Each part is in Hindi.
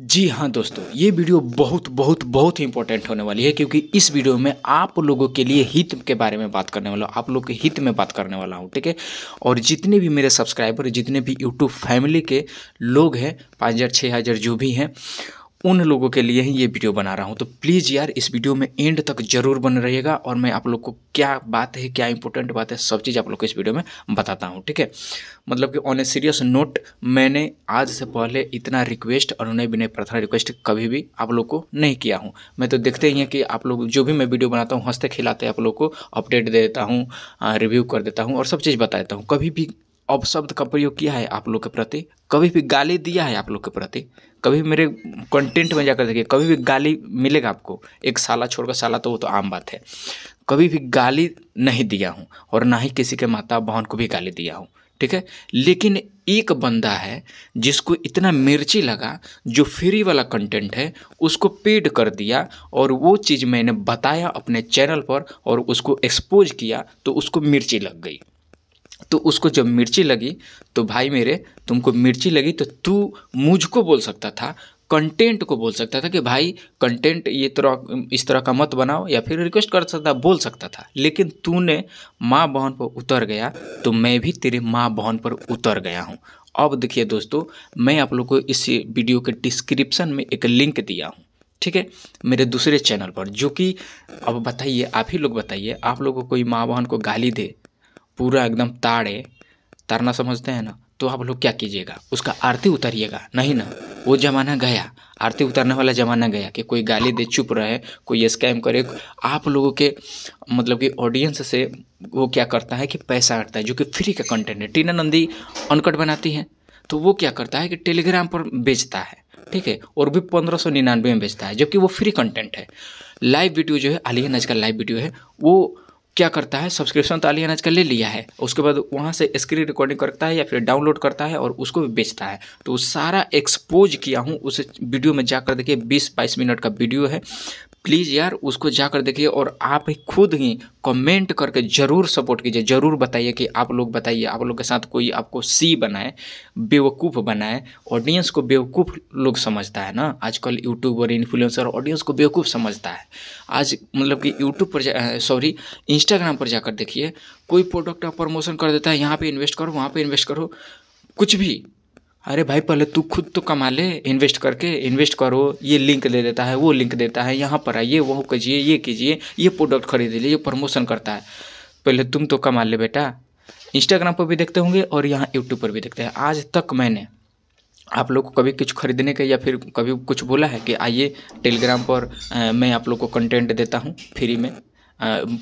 जी हाँ दोस्तों ये वीडियो बहुत बहुत बहुत ही इंपॉर्टेंट होने वाली है क्योंकि इस वीडियो में आप लोगों के लिए हित के बारे में बात करने वाला हूँ आप लोगों के हित में बात करने वाला हूँ ठीक है और जितने भी मेरे सब्सक्राइबर जितने भी यूट्यूब फैमिली के लोग हैं पाँच हज़ार छः हज़ार जो भी हैं उन लोगों के लिए ही ये वीडियो बना रहा हूँ तो प्लीज़ यार इस वीडियो में एंड तक जरूर बन रहेगा और मैं आप लोग को क्या बात है क्या इंपॉर्टेंट बात है सब चीज़ आप लोग को इस वीडियो में बताता हूँ ठीक है मतलब कि ऑन ए सीरियस नोट मैंने आज से पहले इतना रिक्वेस्ट और उन्हें बिना प्रार्थना रिक्वेस्ट कभी भी आप लोग को नहीं किया हूँ मैं तो देखते ही हैं कि आप लोग जो भी मैं वीडियो बनाता हूँ हंसते खिलाते आप लोग को अपडेट दे देता हूँ रिव्यू कर देता हूँ और सब चीज़ बता देता हूँ कभी भी अपशब्द का प्रयोग किया है आप लोग के प्रति कभी भी गाली दिया है आप लोग के प्रति कभी मेरे कंटेंट में जाकर देखिए कभी भी गाली मिलेगा आपको एक साला छोड़कर साला तो वो तो आम बात है कभी भी गाली नहीं दिया हूँ और ना ही किसी के माता बहन को भी गाली दिया हूँ ठीक है लेकिन एक बंदा है जिसको इतना मिर्ची लगा जो फ्री वाला कंटेंट है उसको पेड कर दिया और वो चीज़ मैंने बताया अपने चैनल पर और उसको एक्सपोज किया तो उसको मिर्ची लग गई तो उसको जब मिर्ची लगी तो भाई मेरे तुमको मिर्ची लगी तो तू मुझको बोल सकता था कंटेंट को बोल सकता था कि भाई कंटेंट ये तरह इस तरह का मत बनाओ या फिर रिक्वेस्ट कर सकता बोल सकता था लेकिन तूने माँ बहन पर उतर गया तो मैं भी तेरे माँ बहन पर उतर गया हूँ अब देखिए दोस्तों मैं आप लोग को इस वीडियो के डिस्क्रिप्शन में एक लिंक दिया हूँ ठीक है मेरे दूसरे चैनल पर जो कि अब बताइए आप ही लोग बताइए आप लोग को कोई माँ बहन को गाली दे पूरा एकदम ताड़े तारना समझते हैं ना तो आप लोग क्या कीजिएगा उसका आरती उतारिएगा नहीं ना वो ज़माना गया आरती उतारने वाला ज़माना गया कि कोई गाली दे चुप रहे कोई स्कैम करे आप लोगों के मतलब कि ऑडियंस से वो क्या करता है कि पैसा आता है जो कि फ्री का कंटेंट है टीना नंदी अनकट बनाती है तो वो क्या करता है कि टेलीग्राम पर बेचता है ठीक है और भी पंद्रह सौ निन्यानवे में बेचता है जबकि वो फ्री कंटेंट है लाइव वीडियो जो है आलिया नज का लाइव वीडियो है वो क्या करता है सब्सक्रिप्शन तो अली का ले लिया है उसके बाद वहाँ से स्क्रीन रिकॉर्डिंग करता है या फिर डाउनलोड करता है और उसको भी बेचता है तो सारा एक्सपोज किया हूँ उस वीडियो में जाकर देखिए बीस बाईस मिनट का वीडियो है प्लीज़ यार उसको जाकर देखिए और आप ही खुद ही कमेंट करके ज़रूर सपोर्ट कीजिए ज़रूर बताइए कि आप लोग बताइए आप लोग के साथ कोई आपको सी बनाए बेवकूफ़ बनाए ऑडियंस को बेवकूफ़ लोग समझता है ना आजकल यूट्यूब और इन्फ्लुएंसर ऑडियंस को बेवकूफ़ समझता है आज मतलब कि यूट्यूब पर सॉरी इंस्टाग्राम पर जाकर देखिए कोई प्रोडक्ट आप प्रमोशन कर देता है यहाँ पर इन्वेस्ट करो वहाँ पर इन्वेस्ट करो कुछ भी अरे भाई पहले तू खुद तो कमा ले इन्वेस्ट करके इन्वेस्ट करो ये लिंक दे देता है वो लिंक देता है यहाँ पर आइए वो कीजिए ये कीजिए ये प्रोडक्ट खरीद लीजिए ये प्रमोशन करता है पहले तुम तो कमा ले बेटा इंस्टाग्राम पर भी देखते होंगे और यहाँ यूट्यूब पर भी देखते हैं आज तक मैंने आप लोग को कभी कुछ खरीदने का या फिर कभी कुछ बोला है कि आइए टेलीग्राम पर आ, मैं आप लोग को कंटेंट देता हूँ फ्री में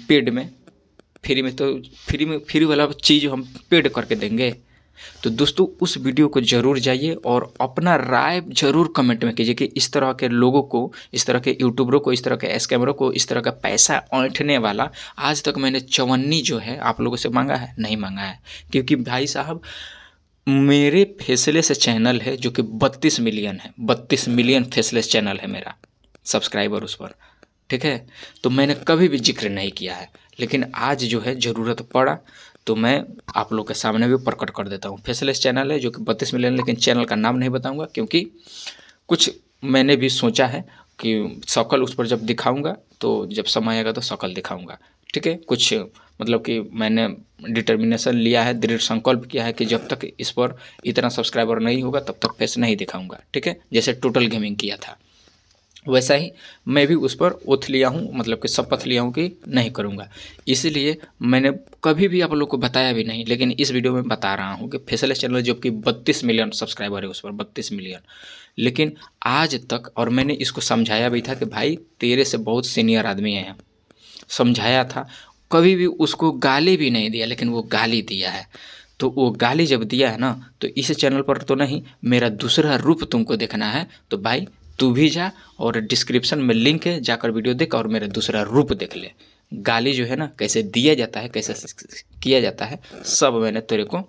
पेड में फ्री में तो फ्री में फ्री वाला चीज़ हम पेड करके देंगे तो दोस्तों उस वीडियो को ज़रूर जाइए और अपना राय ज़रूर कमेंट में कीजिए कि इस तरह के लोगों को इस तरह के यूट्यूबरों को इस तरह के स्कैमरों को इस तरह का पैसा ऐंठने वाला आज तक मैंने चवन्नी जो है आप लोगों से मांगा है नहीं मांगा है क्योंकि भाई साहब मेरे फेसलेस से चैनल है जो कि बत्तीस मिलियन है बत्तीस मिलियन फेसलेस चैनल है मेरा सब्सक्राइबर उस पर ठीक है तो मैंने कभी भी जिक्र नहीं किया है लेकिन आज जो है ज़रूरत पड़ा तो मैं आप लोग के सामने भी प्रकट कर देता हूँ फेसलेस चैनल है जो कि बत्तीस मिलियन लेकिन चैनल का नाम नहीं बताऊँगा क्योंकि कुछ मैंने भी सोचा है कि शकल उस पर जब दिखाऊँगा तो जब समय आएगा तो शकल दिखाऊँगा ठीक है कुछ मतलब कि मैंने डिटर्मिनेशन लिया है दृढ़ संकल्प किया है कि जब तक इस पर इतना सब्सक्राइबर नहीं होगा तब तक फेस नहीं दिखाऊंगा ठीक है जैसे टोटल गेमिंग किया था वैसा ही मैं भी उस पर ओथ लिया हूँ मतलब कि शपथ लिया हूँ कि नहीं करूँगा इसलिए मैंने कभी भी आप लोग को बताया भी नहीं लेकिन इस वीडियो में बता रहा हूँ कि फैसले चैनल जो कि बत्तीस मिलियन सब्सक्राइबर है उस पर बत्तीस मिलियन लेकिन आज तक और मैंने इसको समझाया भी था कि भाई तेरे से बहुत सीनियर आदमी है समझाया था कभी भी उसको गाली भी नहीं दिया लेकिन वो गाली दिया है तो वो गाली जब दिया है ना तो इस चैनल पर तो नहीं मेरा दूसरा रूप तुमको देखना है तो भाई तू भी जा और डिस्क्रिप्शन में लिंक है जाकर वीडियो देख और मेरा दूसरा रूप देख ले गाली जो है ना कैसे दिया जाता है कैसे किया जाता है सब मैंने तेरे को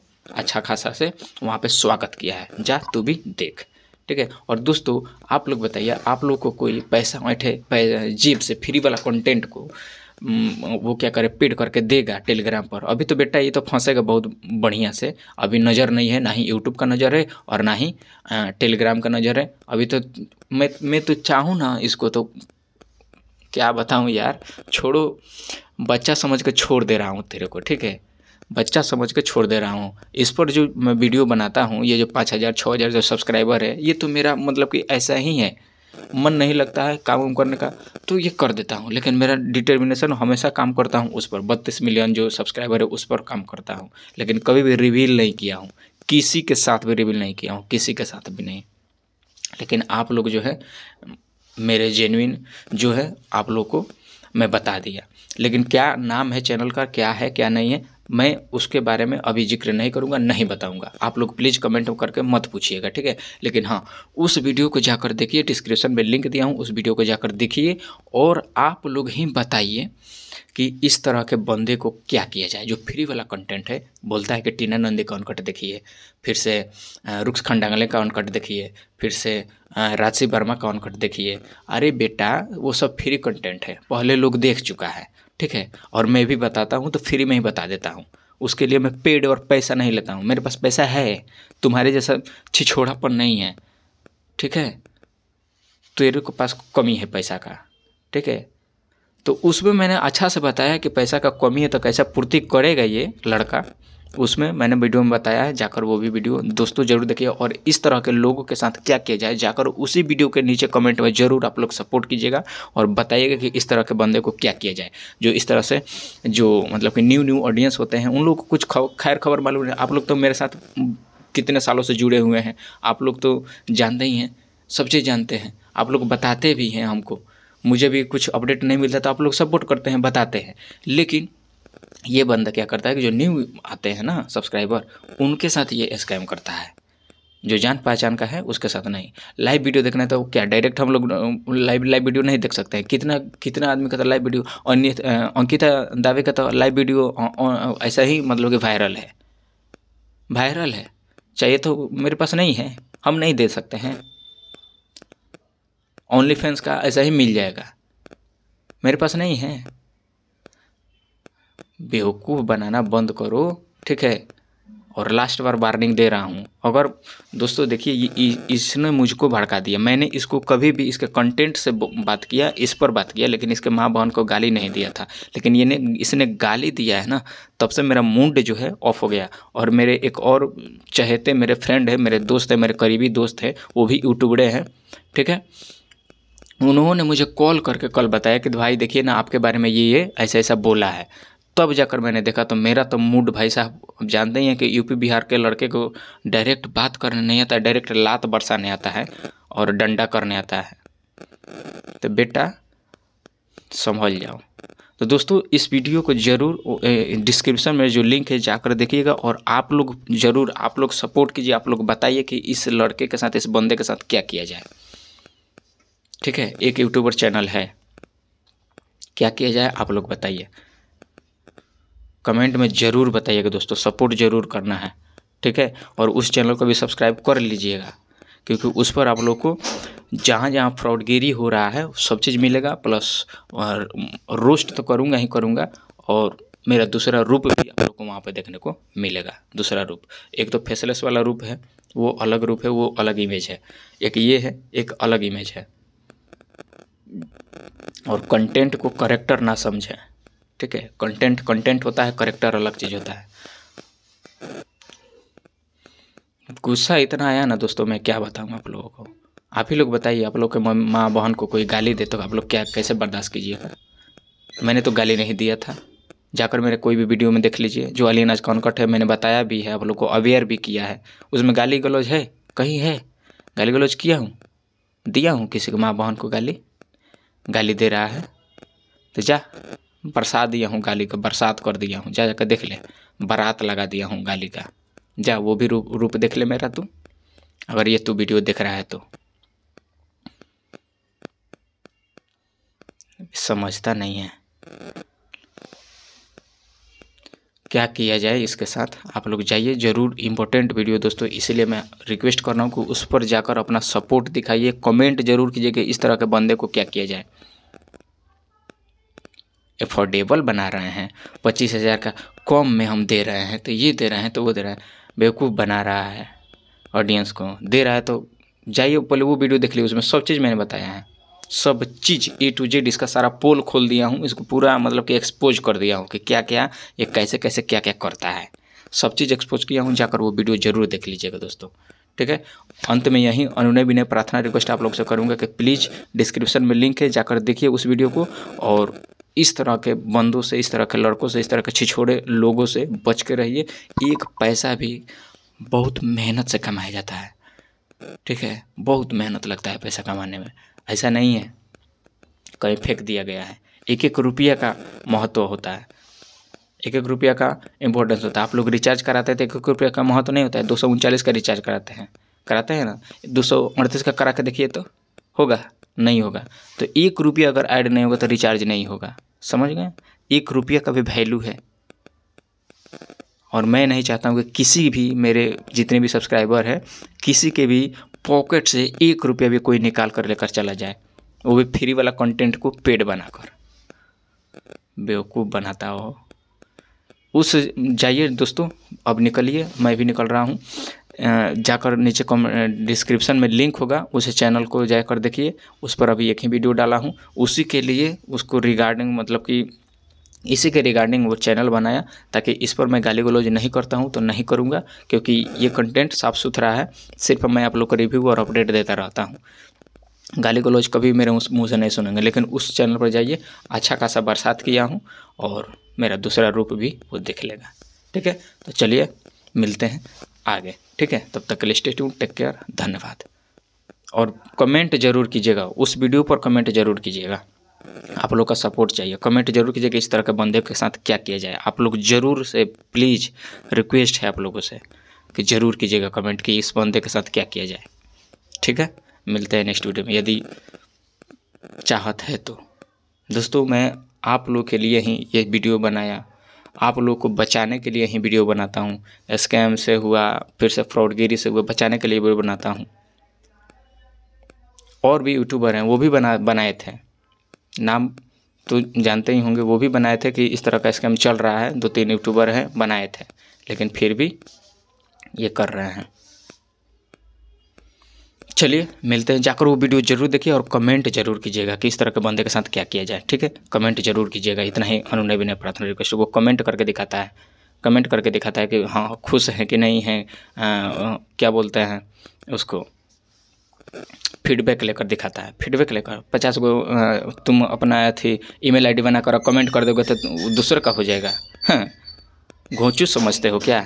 अच्छा खासा से वहाँ पे स्वागत किया है जा तू भी देख ठीक है और दोस्तों आप लोग बताइए आप लोग को कोई पैसा ऐठे जीप से फ्री वाला कंटेंट को हम्म, वो क्या करे पिड करके देगा टेलीग्राम पर अभी तो बेटा ये तो फंसेगा बहुत बढ़िया से अभी नज़र नहीं है ना ही यूट्यूब का नज़र है और ना ही टेलीग्राम का नज़र है अभी तो मैं मैं तो चाहूँ ना इसको तो क्या बताऊँ यार छोड़ो बच्चा समझ के छोड़ दे रहा हूँ तेरे को ठीक है बच्चा समझ के छोड़ दे रहा हूँ इस पर जो मैं वीडियो बनाता हूँ ये जो पाँच हज़ार छः हज़ार जो सब्सक्राइबर है ये तो मेरा मतलब कि ऐसा ही है मन नहीं लगता है काम उम करने का तो ये कर देता हूँ लेकिन मेरा डिटर्मिनेशन हमेशा काम करता हूँ उस पर बत्तीस मिलियन जो सब्सक्राइबर है उस पर काम करता हूँ लेकिन कभी भी रिवील नहीं किया हूँ किसी के साथ भी रिवील नहीं किया हूँ किसी के साथ भी नहीं लेकिन आप लोग जो है मेरे जेनुइन जो है आप लोग को मैं बता दिया लेकिन क्या नाम है चैनल का क्या है क्या नहीं है मैं उसके बारे में अभी जिक्र नहीं करूँगा नहीं बताऊँगा आप लोग प्लीज़ कमेंट करके मत पूछिएगा ठीक है लेकिन हाँ उस वीडियो को जाकर देखिए डिस्क्रिप्शन में लिंक दिया हूँ उस वीडियो को जाकर देखिए और आप लोग ही बताइए कि इस तरह के बंदे को क्या किया जाए जो फ्री वाला कंटेंट है बोलता है कि टीना नंदी का अनकट देखिए फिर से रुक्स खंडांगले का अनकट देखिए फिर से राजसी वर्मा का अनकट देखिए अरे बेटा वो सब फ्री कंटेंट है पहले लोग देख चुका है ठीक है और मैं भी बताता हूँ तो फ्री में ही बता देता हूँ उसके लिए मैं पेड और पैसा नहीं लेता हूँ मेरे पास पैसा है तुम्हारे जैसा छिछोड़ापन नहीं है ठीक है तेरे को पास कमी है पैसा का ठीक है तो उसमें मैंने अच्छा से बताया कि पैसा का कमी है तो कैसा पूर्ति करेगा ये लड़का उसमें मैंने वीडियो में बताया है जाकर वो भी वीडियो दोस्तों जरूर देखिए और इस तरह के लोगों के साथ क्या किया जाए जाकर उसी वीडियो के नीचे कमेंट में जरूर आप लोग सपोर्ट कीजिएगा और बताइएगा कि इस तरह के बंदे को क्या किया जाए जो इस तरह से जो मतलब कि न्यू न्यू ऑडियंस होते हैं उन लोग को कुछ खैर खबर मालूम नहीं आप लोग तो मेरे साथ कितने सालों से जुड़े हुए हैं आप लोग तो जानते ही हैं सब चीज़ जानते हैं आप लोग बताते भी हैं हमको मुझे भी कुछ अपडेट नहीं मिलता तो आप लोग सपोर्ट करते हैं बताते हैं लेकिन ये बंदा क्या करता है कि जो न्यू आते हैं ना सब्सक्राइबर उनके साथ ये स्कैम करता है जो जान पहचान का है उसके साथ नहीं लाइव वीडियो देखना है तो क्या डायरेक्ट हम लोग लाइव लाइव वीडियो नहीं देख सकते हैं कितना कितना आदमी का तो लाइव वीडियो अंकिता दावे का तो लाइव वीडियो ऐसा ही मतलब कि वायरल है वायरल है चाहिए तो मेरे पास नहीं है हम नहीं दे सकते हैं ओनली फैंस का ऐसा ही मिल जाएगा मेरे पास नहीं है बेवकूफ़ बनाना बंद करो ठीक है और लास्ट बार वार्निंग दे रहा हूँ अगर दोस्तों देखिए इसने मुझको भड़का दिया मैंने इसको कभी भी इसके कंटेंट से बात किया इस पर बात किया लेकिन इसके माँ बहन को गाली नहीं दिया था लेकिन ये ने इसने गाली दिया है ना तब से मेरा मूड जो है ऑफ हो गया और मेरे एक और चहेते मेरे फ्रेंड है मेरे दोस्त है मेरे करीबी दोस्त है वो भी यूट्यूबड़े हैं ठीक है उन्होंने मुझे कॉल करके कल बताया कि भाई देखिए ना आपके बारे में ये ये ऐसा ऐसा बोला है तब जाकर मैंने देखा तो मेरा तो मूड भाई साहब आप जानते ही हैं कि यूपी बिहार के लड़के को डायरेक्ट बात करने नहीं आता डायरेक्ट लात बरसाने आता है और डंडा करने आता है तो बेटा संभल जाओ तो दोस्तों इस वीडियो को ज़रूर डिस्क्रिप्शन में जो लिंक है जाकर देखिएगा और आप लोग ज़रूर आप लोग सपोर्ट कीजिए आप लोग बताइए कि इस लड़के के साथ इस बंदे के साथ क्या किया जाए ठीक है एक यूट्यूबर चैनल है क्या किया जाए आप लोग बताइए कमेंट में ज़रूर बताइएगा दोस्तों सपोर्ट ज़रूर करना है ठीक है और उस चैनल को भी सब्सक्राइब कर लीजिएगा क्योंकि उस पर आप लोग को जहाँ जहाँ फ्रॉडगिरी हो रहा है सब चीज़ मिलेगा प्लस रोस्ट तो करूँगा ही करूँगा और मेरा दूसरा रूप भी आप लोग को वहाँ पर देखने को मिलेगा दूसरा रूप एक तो फेसलेस वाला रूप है वो अलग रूप है वो अलग इमेज है एक ये है एक अलग इमेज है और कंटेंट को करेक्टर ना समझें ठीक है कंटेंट कंटेंट होता है करेक्टर अलग चीज़ होता है गुस्सा इतना आया ना दोस्तों मैं क्या बताऊँ आप लोगों को आप ही लोग बताइए आप लोग के माँ बहन को कोई गाली दे तो आप लोग क्या कैसे बर्दाश्त कीजिएगा मैंने तो गाली नहीं दिया था जाकर मेरे कोई भी वीडियो में देख लीजिए जो अली कौन कट है मैंने बताया भी है आप लोग को अवेयर भी किया है उसमें गाली गलौज है कहीं है गाली गलौज किया हूँ दिया हूँ किसी को माँ बहन को गाली गाली दे रहा है तो जा बरसा दिया हूँ गाली का बरसात कर दिया हूँ जा जाकर देख ले बारात लगा दिया हूँ गाली का जा वो भी रूप रूप देख ले मेरा तू अगर ये तू वीडियो देख रहा है तो समझता नहीं है क्या किया जाए इसके साथ आप लोग जाइए ज़रूर इम्पोर्टेंट वीडियो दोस्तों इसलिए मैं रिक्वेस्ट कर रहा हूँ कि उस पर जाकर अपना सपोर्ट दिखाइए कमेंट जरूर कीजिए कि इस तरह के बंदे को क्या किया जाए एफोर्डेबल बना रहे हैं पच्चीस हज़ार का कम में हम दे रहे हैं तो ये दे रहे हैं तो वो दे रहे हैं बेवकूफ़ बना रहा है ऑडियंस को दे रहा है तो जाइए पहले वो वीडियो देख लीजिए उसमें सब चीज़ मैंने बताया है सब चीज़ ए टू जेड इसका सारा पोल खोल दिया हूँ इसको पूरा मतलब कि एक्सपोज कर दिया हूँ कि क्या क्या ये कैसे कैसे क्या क्या करता है सब चीज़ एक्सपोज किया हूँ जाकर वो वीडियो ज़रूर देख लीजिएगा दोस्तों ठीक है अंत में यहीं अनुनय विनय प्रार्थना रिक्वेस्ट आप लोग से करूँगा कि प्लीज़ डिस्क्रिप्शन में लिंक है जाकर देखिए उस वीडियो को और इस तरह के बंदों से इस तरह के लड़कों से इस तरह के छिछोड़े लोगों से बच के रहिए एक पैसा भी बहुत मेहनत से कमाया जाता है ठीक है बहुत मेहनत लगता है पैसा कमाने में ऐसा नहीं है कहीं फेंक दिया गया है एक एक रुपया का महत्व होता है एक एक रुपया का इम्पोर्टेंस होता है आप लोग रिचार्ज कराते हैं तो एक एक रुपया का महत्व नहीं होता है दो सौ उनचालीस का रिचार्ज कराते हैं कराते हैं ना दो सौ अड़तीस का करा के देखिए तो होगा नहीं होगा तो एक रुपया अगर ऐड नहीं होगा तो रिचार्ज नहीं होगा समझ गए एक रुपया का भी वैल्यू है और मैं नहीं चाहता हूँ कि किसी भी मेरे जितने भी सब्सक्राइबर हैं किसी के भी पॉकेट से एक रुपया भी कोई निकाल कर लेकर चला जाए वो भी फ्री वाला कंटेंट को पेड बनाकर बेवकूफ़ बनाता हो उस जाइए दोस्तों अब निकलिए मैं भी निकल रहा हूँ जाकर नीचे कम डिस्क्रिप्शन में लिंक होगा उसे चैनल को जाकर देखिए उस पर अभी एक ही वीडियो डाला हूँ उसी के लिए उसको रिगार्डिंग मतलब कि इसी के रिगार्डिंग वो चैनल बनाया ताकि इस पर मैं गाली गलौज नहीं करता हूँ तो नहीं करूँगा क्योंकि ये कंटेंट साफ़ सुथरा है सिर्फ मैं आप लोग को रिव्यू और अपडेट देता रहता हूँ गाली गलौज कभी मेरे उस मुँह से नहीं सुनेंगे लेकिन उस चैनल पर जाइए अच्छा खासा बरसात किया हूँ और मेरा दूसरा रूप भी वो देख लेगा ठीक है तो चलिए मिलते हैं आगे ठीक है तब तक के लिए टेक केयर धन्यवाद और कमेंट जरूर कीजिएगा उस वीडियो पर कमेंट जरूर कीजिएगा आप लोग का सपोर्ट चाहिए कमेंट जरूर कीजिएगा इस तरह के बंदे के साथ क्या किया जाए आप लोग जरूर से प्लीज़ रिक्वेस्ट है आप लोगों से कि ज़रूर कीजिएगा कमेंट कि इस बंदे के साथ क्या किया जाए ठीक है मिलते हैं नेक्स्ट वीडियो में यदि चाहत है तो दोस्तों मैं आप लोग के लिए ही ये वीडियो बनाया आप लोग को बचाने के लिए ही वीडियो बनाता हूँ स्कैम से हुआ फिर से फ्रॉडगिरी से हुआ बचाने के लिए वीडियो बनाता हूँ और भी यूट्यूबर हैं वो भी बना बनाए थे नाम तो जानते ही होंगे वो भी बनाए थे कि इस तरह का स्कैम चल रहा है दो तीन यूट्यूबर हैं बनाए थे लेकिन फिर भी ये कर रहे हैं चलिए मिलते हैं जाकर वो वीडियो जरूर देखिए और कमेंट जरूर कीजिएगा कि इस तरह के बंदे के साथ क्या किया जाए ठीक है कमेंट जरूर कीजिएगा इतना ही अनुनय विनय प्रार्थना रिक्वेस्ट वो कमेंट करके दिखाता है कमेंट करके दिखाता है कि हाँ खुश हैं कि नहीं है आ, क्या बोलते हैं उसको फीडबैक लेकर दिखाता है फीडबैक लेकर पचास गो तुम अपना अथी ईमेल डी बनाकर कमेंट कर दोगे तो दूसरे का हो जाएगा हाँ घोचू समझते हो क्या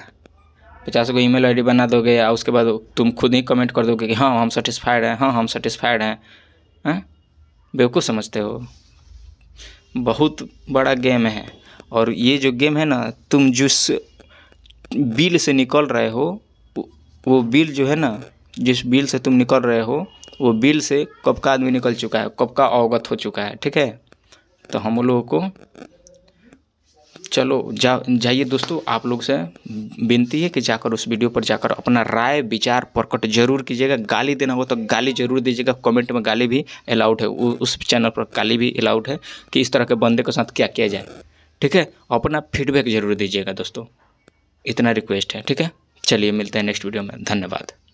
पचास गो ईमेल आईडी बना दोगे या उसके बाद तुम खुद ही कमेंट कर दोगे कि हाँ हम सेटिस्फाइड हैं हाँ हम सेटिस्फाइड हैं हैं बेवकूफ़ समझते हो बहुत बड़ा गेम है और ये जो गेम है ना तुम जिस बिल से निकल रहे हो वो बिल जो है ना जिस बिल से तुम निकल रहे हो वो बिल से कब का आदमी निकल चुका है कब का अवगत हो चुका है ठीक है तो हम लोगों को चलो जा जाइए दोस्तों आप लोग से विनती है कि जाकर उस वीडियो पर जाकर अपना राय विचार प्रकट जरूर कीजिएगा गाली देना हो तो गाली जरूर दीजिएगा कमेंट में गाली भी अलाउड है उस चैनल पर गाली भी अलाउड है कि इस तरह के बंदे के साथ क्या किया जाए ठीक है अपना फीडबैक जरूर दीजिएगा दोस्तों इतना रिक्वेस्ट है ठीक है चलिए मिलते हैं नेक्स्ट वीडियो में धन्यवाद